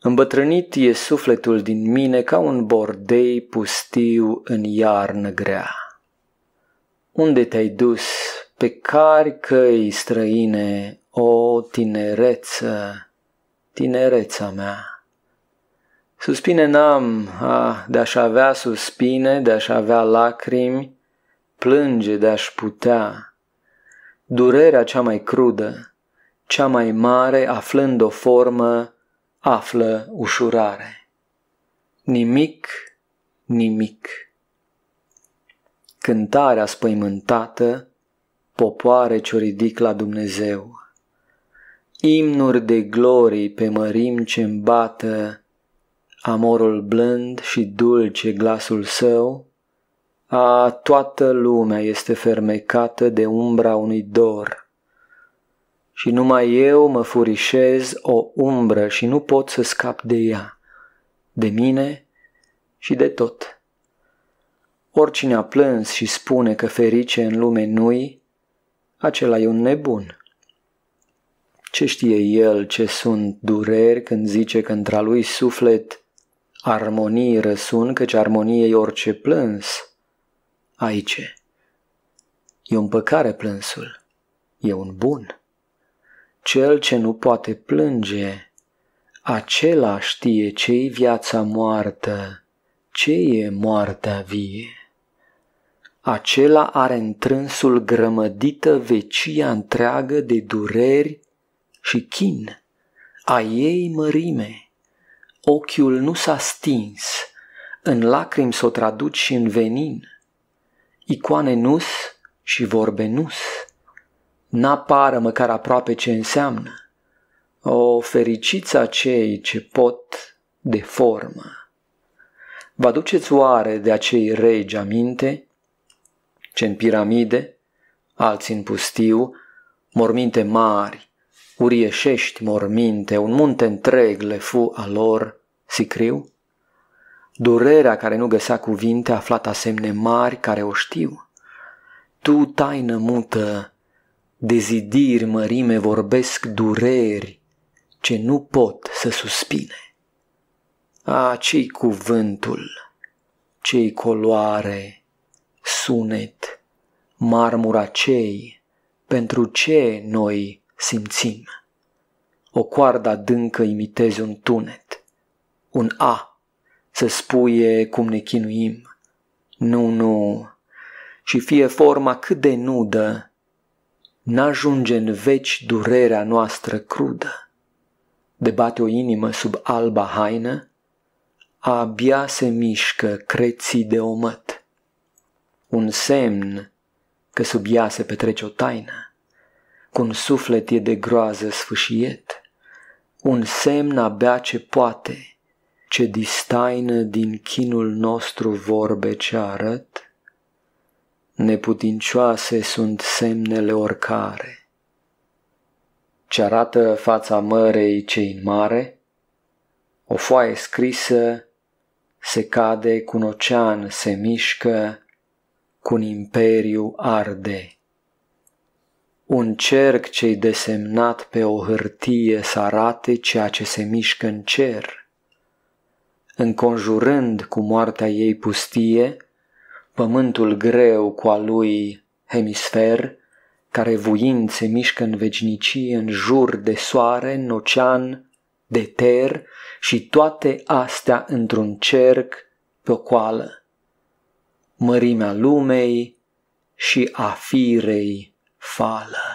Îmbătrânit e sufletul din mine ca un bordei pustiu în iarnă grea. Unde te-ai dus, pe cari căi străine, o tinereță, tinereța mea? Suspine n-am, ah, de-aș avea suspine, de-aș avea lacrimi, plânge de-aș putea. Durerea cea mai crudă, cea mai mare, aflând o formă, află ușurare. Nimic, nimic. Cântarea spăimântată, popoare ce ridic la Dumnezeu. Imnuri de glorii pe mărim ce îmbată, amorul blând și dulce glasul său, a toată lumea este fermecată de umbra unui dor și numai eu mă furișez o umbră și nu pot să scap de ea, de mine și de tot. Oricine a plâns și spune că ferice în lume nu-i, acela e un nebun. Ce știe el ce sunt dureri când zice că într-a lui suflet armonii răsun, căci armonie e orice plâns? Aici e o împăcare plânsul, e un bun. Cel ce nu poate plânge, acela știe ce-i viața moartă, ce e moartea vie. Acela are întrânsul grămădită vecia întreagă de dureri și chin, a ei mărime. Ochiul nu s-a stins, în lacrimi s-o traduci și în venin. Icoane nus și vorbe nus n-apară măcar aproape ce înseamnă. O fericița cei ce pot de formă. Vă duceți oare de acei regi aminte, ce în piramide, alții în pustiu, morminte mari, urieșești morminte, un munte întreg le fu a lor sicriu? Durerea care nu găsea cuvinte aflat asemne mari care o știu. Tu, taină mută, Dezidiri mărime vorbesc dureri ce nu pot să suspine. A, ce cuvântul, ce coloare, sunet, marmura cei, pentru ce noi simțim. O coardă adâncă imitezi un tunet, un A, să spuie cum ne chinuim. Nu, nu, și fie forma cât de nudă, n-ajunge în veci durerea noastră crudă. Debate o inimă sub alba haină, abia se mișcă creții de omăt. Un semn că sub ea se petrece o taină, cu un suflet e de groază sfâșiet, un semn abia ce poate, ce distaină din chinul nostru vorbe ce arăt, Neputincioase sunt semnele oricare. Ce arată fața mărei cei în mare, o foaie scrisă se cade, cu un ocean se mișcă, cu un imperiu arde. Un cerc cei desemnat pe o hârtie să arate ceea ce se mișcă în cer, înconjurând cu moartea ei pustie, pământul greu cu a lui hemisfer, care vuind se mișcă în vecinicie în jur de soare, în ocean, de ter și toate astea într-un cerc pe o coală. Mărimea lumei și a firei fală.